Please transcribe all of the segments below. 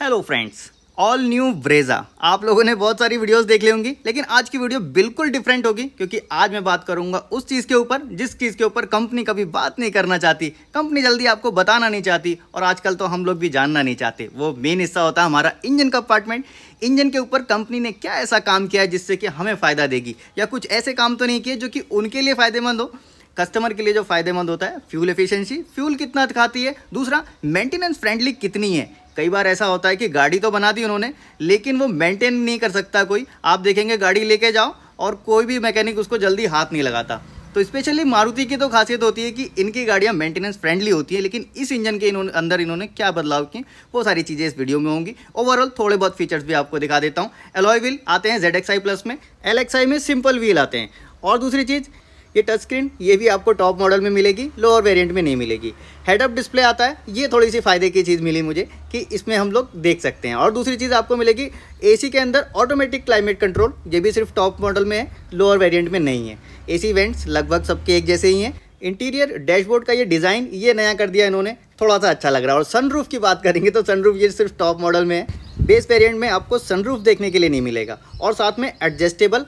hello friends all new Brezza आप लोगों ने बहुत सारी वीडियोस देख ली होंगी लेकिन आज की वीडियो बिल्कुल डिफरेंट होगी क्योंकि आज मैं बात करूंगा उस चीज़ के ऊपर जिस चीज़ के ऊपर कंपनी कभी बात नहीं करना चाहती कंपनी जल्दी आपको बताना नहीं चाहती और आजकल तो हम लोग भी जानना नहीं चाहते वो मेन हिस्सा होता है हमारा इंजन कंपार्टमेंट इंजन के ऊपर कंपनी ने क्या ऐसा काम किया है जिससे कि हमें फ़ायदा देगी या कुछ ऐसे काम तो नहीं किए जो कि उनके लिए फ़ायदेमंद हो कस्टमर के लिए जो फायदेमंद होता है फ्यूल एफिशिएंसी फ्यूल कितना खाती है दूसरा मेंटेनेंस फ्रेंडली कितनी है कई बार ऐसा होता है कि गाड़ी तो बना दी उन्होंने लेकिन वो मेंटेन नहीं कर सकता कोई आप देखेंगे गाड़ी लेके जाओ और कोई भी मैकेनिक उसको जल्दी हाथ नहीं लगाता तो स्पेशली मारुति की तो खासियत होती है कि इनकी गाड़ियाँ मेंटेनेंस फ्रेंडली होती है लेकिन इस इंजन के इन्होंने अंदर इन्होंने क्या बदलाव किए वो सारी चीज़ें इस वीडियो में होंगी ओवरऑल थोड़े बहुत फीचर्स भी आपको दिखा देता हूँ एलॉय व्हील आते हैं जेड प्लस में एल में सिंपल व्हील आते हैं और दूसरी चीज़ ये टच स्क्रीन ये भी आपको टॉप मॉडल में मिलेगी लोअर वेरिएंट में नहीं मिलेगी हेड अप डिस्प्ले आता है ये थोड़ी सी फ़ायदे की चीज़ मिली मुझे कि इसमें हम लोग देख सकते हैं और दूसरी चीज़ आपको मिलेगी एसी के अंदर ऑटोमेटिक क्लाइमेट कंट्रोल ये भी सिर्फ टॉप मॉडल में है लोअर वेरियंट में नहीं है ए वेंट्स लगभग सबके एक जैसे ही हैं इंटीरियर डैशबोर्ड का ये डिज़ाइन ये नया कर दिया इन्होंने थोड़ा सा अच्छा लग रहा है और सनरूफ की बात करेंगे तो सनरूफ ये सिर्फ टॉप मॉडल में है बेस वेरिएंट में आपको सनरूफ देखने के लिए नहीं मिलेगा और साथ में adjustable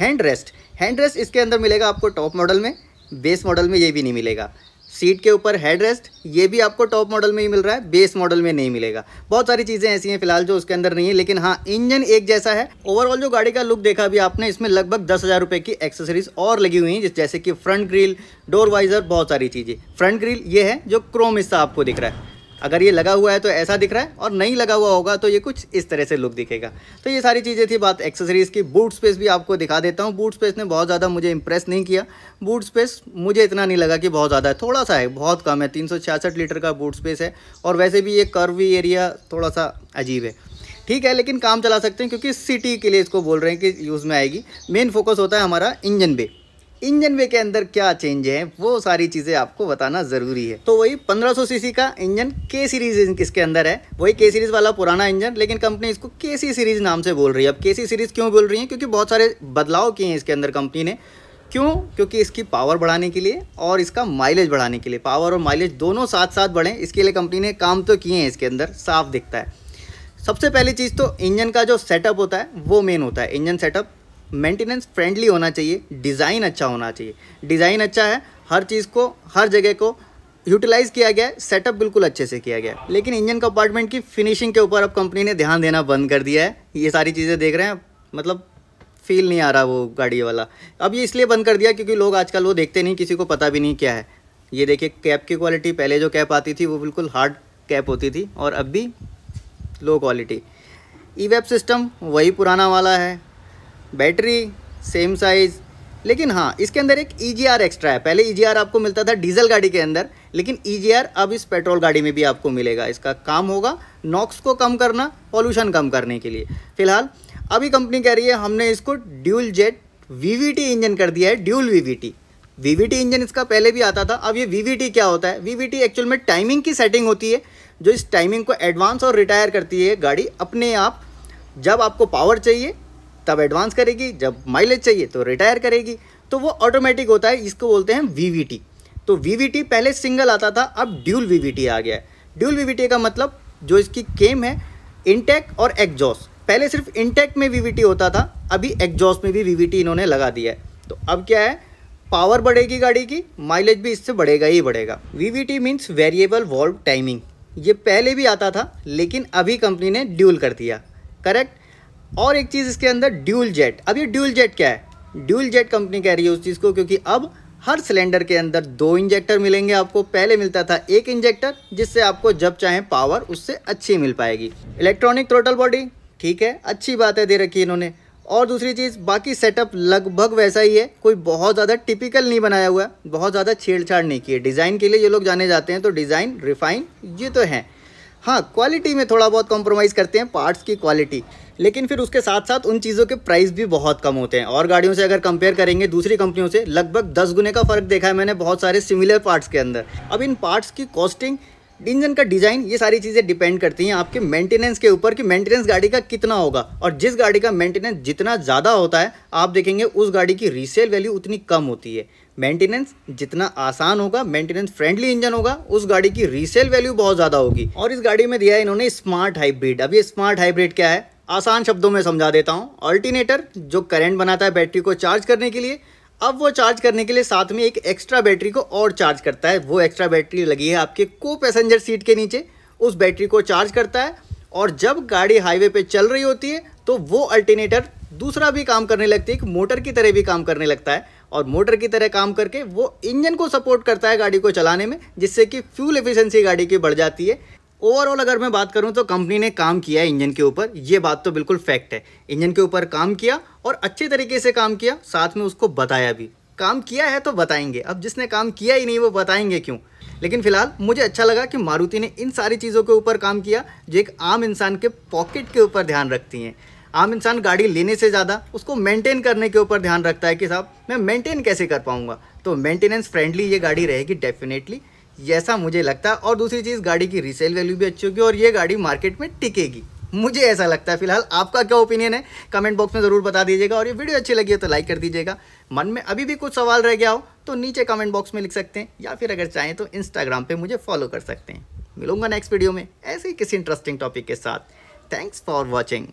hand rest hand rest इसके अंदर मिलेगा आपको टॉप मॉडल में बेस मॉडल में ये भी नहीं मिलेगा सीट के ऊपर हेड रेस्ट ये भी आपको टॉप मॉडल में ही मिल रहा है बेस मॉडल में नहीं मिलेगा बहुत सारी चीज़ें ऐसी हैं फिलहाल जो उसके अंदर नहीं है लेकिन हाँ इंजन एक जैसा है ओवरऑल जो गाड़ी का लुक देखा अभी आपने इसमें लगभग दस हज़ार रुपये की एक्सेसरीज और लगी हुई हैं जैसे कि फ्रंट ग्रिल डोर वाइजर बहुत सारी चीज़ें फ्रंट ग्रिल ये है जो क्रोम हिस्सा आपको दिख रहा है अगर ये लगा हुआ है तो ऐसा दिख रहा है और नहीं लगा हुआ होगा तो ये कुछ इस तरह से लुक दिखेगा तो ये सारी चीज़ें थी बात एक्सेसरीज़ की बूट स्पेस भी आपको दिखा देता हूँ बूट स्पेस ने बहुत ज़्यादा मुझे इंप्रेस नहीं किया बूट स्पेस मुझे इतना नहीं लगा कि बहुत ज़्यादा है थोड़ा सा है बहुत कम है तीन लीटर का बूट स्पेस है और वैसे भी ये कर्वी एरिया थोड़ा सा अजीब है ठीक है लेकिन काम चला सकते हैं क्योंकि सिटी के लिए इसको बोल रहे हैं कि यूज़ में आएगी मेन फोकस होता है हमारा इंजन बे इंजन वे के अंदर क्या चेंज है वो सारी चीज़ें आपको बताना ज़रूरी है तो वही 1500 सीसी का इंजन के सीरीज इसके अंदर है वही के सीरीज वाला पुराना इंजन लेकिन कंपनी इसको के सी सीरीज नाम से बोल रही है अब के सी सीरीज क्यों बोल रही है क्योंकि बहुत सारे बदलाव किए हैं इसके अंदर कंपनी ने क्यों क्योंकि इसकी पावर बढ़ाने के लिए और इसका माइलेज बढ़ाने के लिए पावर और माइलेज दोनों साथ साथ बढ़ें इसके लिए कंपनी ने काम तो किए हैं इसके अंदर साफ दिखता है सबसे पहली चीज़ तो इंजन का जो सेटअप होता है वो मेन होता है इंजन सेटअप मेंटेनेंस फ्रेंडली होना चाहिए डिज़ाइन अच्छा होना चाहिए डिज़ाइन अच्छा है हर चीज़ को हर जगह को यूटिलाइज़ किया गया है सेटअप बिल्कुल अच्छे से किया गया है लेकिन इंजन कंपार्टमेंट की फिनिशिंग के ऊपर अब कंपनी ने ध्यान देना बंद कर दिया है ये सारी चीज़ें देख रहे हैं मतलब फील नहीं आ रहा वो गाड़ी वाला अब ये इसलिए बंद कर दिया क्योंकि लोग आजकल वो देखते नहीं किसी को पता भी नहीं क्या है ये देखिए कैप की क्वालिटी पहले जो कैप आती थी वो बिल्कुल हार्ड कैप होती थी और अब भी लो क्वालिटी ई वेब सिस्टम वही पुराना वाला है बैटरी सेम साइज़ लेकिन हाँ इसके अंदर एक ई e एक्स्ट्रा है पहले ई e आपको मिलता था डीजल गाड़ी के अंदर लेकिन ई e अब इस पेट्रोल गाड़ी में भी आपको मिलेगा इसका काम होगा नॉक्स को कम करना पॉल्यूशन कम करने के लिए फिलहाल अभी कंपनी कह रही है हमने इसको ड्यूल जेट वी इंजन कर दिया है ड्यूल वी वीवीटी इंजन इसका पहले भी आता था अब ये वीवीटी क्या होता है वीवीटी एक्चुअल में टाइमिंग की सेटिंग होती है जो इस टाइमिंग को एडवांस और रिटायर करती है गाड़ी अपने आप जब आपको पावर चाहिए तब एडवांस करेगी जब माइलेज चाहिए तो रिटायर करेगी तो वो ऑटोमेटिक होता है इसको बोलते हैं वी तो वी पहले सिंगल आता था अब ड्यूल वी आ गया है ड्यूल वी का मतलब जो इसकी केम है इनटेक और एग्जॉस पहले सिर्फ इनटेक में वी होता था अभी एग्जॉस्ट में भी वी इन्होंने लगा दिया है तो अब क्या है पावर बढ़ेगी गाड़ी की माइलेज भी इससे बढ़ेगा ही बढ़ेगा V V T means variable valve timing ये पहले भी आता था लेकिन अभी कंपनी ने ड्यूल कर दिया करेक्ट और एक चीज़ इसके अंदर ड्यूल जेट अब ये ड्यूल जेट क्या है ड्यूल जेट कंपनी कह रही है उस चीज़ को क्योंकि अब हर सिलेंडर के अंदर दो इंजेक्टर मिलेंगे आपको पहले मिलता था एक इंजेक्टर जिससे आपको जब चाहे पावर उससे अच्छी मिल पाएगी इलेक्ट्रॉनिक टोटल बॉडी ठीक है अच्छी बात है दे रखी इन्होंने और दूसरी चीज़ बाकी सेटअप लगभग वैसा ही है कोई बहुत ज़्यादा टिपिकल नहीं बनाया हुआ है बहुत ज़्यादा छेड़छाड़ नहीं की है डिज़ाइन के लिए ये लोग जाने जाते हैं तो डिज़ाइन रिफाइन ये तो हैं हाँ क्वालिटी में थोड़ा बहुत कॉम्प्रोमाइज़ करते हैं पार्ट्स की क्वालिटी लेकिन फिर उसके साथ साथ उन चीज़ों के प्राइस भी बहुत कम होते हैं और गाड़ियों से अगर कंपेयर करेंगे दूसरी कंपनियों से लगभग दस गुने का फ़र्क देखा है मैंने बहुत सारे सिमिलर पार्ट्स के अंदर अब इन पार्ट्स की कॉस्टिंग इंजन का डिज़ाइन ये सारी चीज़ें डिपेंड करती हैं आपके मेंटेनेंस के ऊपर कि मेंटेनेंस गाड़ी का कितना होगा और जिस गाड़ी का मेंटेनेंस जितना ज़्यादा होता है आप देखेंगे उस गाड़ी की रीसेल वैल्यू उतनी कम होती है मेंटेनेंस जितना आसान होगा मेंटेनेंस फ्रेंडली इंजन होगा उस गाड़ी की रीसेल वैल्यू बहुत ज़्यादा होगी और इस गाड़ी में दिया है इन्होंने स्मार्ट हाइब्रिड अब ये स्मार्ट हाइब्रिड क्या है आसान शब्दों में समझा देता हूँ अल्टीनेटर जो करंट बनाता है बैटरी को चार्ज करने के लिए अब वो चार्ज करने के लिए साथ में एक एक्स्ट्रा बैटरी को और चार्ज करता है वो एक्स्ट्रा बैटरी लगी है आपके को पैसेंजर सीट के नीचे उस बैटरी को चार्ज करता है और जब गाड़ी हाईवे पे चल रही होती है तो वो अल्टीनेटर दूसरा भी काम करने लगती है एक मोटर की तरह भी काम करने लगता है और मोटर की तरह काम करके वो इंजन को सपोर्ट करता है गाड़ी को चलाने में जिससे कि फ्यूल एफिशिएंसी गाड़ी की बढ़ जाती है ओवरऑल अगर मैं बात करूं तो कंपनी ने काम किया है इंजन के ऊपर ये बात तो बिल्कुल फैक्ट है इंजन के ऊपर काम किया और अच्छे तरीके से काम किया साथ में उसको बताया भी काम किया है तो बताएंगे अब जिसने काम किया ही नहीं वो बताएंगे क्यों लेकिन फिलहाल मुझे अच्छा लगा कि मारुति ने इन सारी चीज़ों के ऊपर काम किया जो एक आम इंसान के पॉकेट के ऊपर ध्यान रखती हैं आम इंसान गाड़ी लेने से ज़्यादा उसको मेंटेन करने के ऊपर ध्यान रखता है कि साहब मैं मेंटेन कैसे कर पाऊँगा तो मेंटेनेंस फ्रेंडली ये गाड़ी रहेगी डेफिनेटली ऐसा मुझे लगता है और दूसरी चीज़ गाड़ी की रीसेल वैल्यू भी अच्छी होगी और ये गाड़ी मार्केट में टिकेगी मुझे ऐसा लगता है फिलहाल आपका क्या ओपिनियन है कमेंट बॉक्स में ज़रूर बता दीजिएगा और ये वीडियो अच्छी लगी है तो लाइक कर दीजिएगा मन में अभी भी कुछ सवाल रह गया हो तो नीचे कमेंट बॉक्स में लिख सकते हैं या फिर अगर चाहें तो इंस्टाग्राम पे मुझे फॉलो कर सकते हैं मिलूंगा नेक्स्ट वीडियो में ऐसे ही किसी इंटरेस्टिंग टॉपिक के साथ थैंक्स फॉर वॉचिंग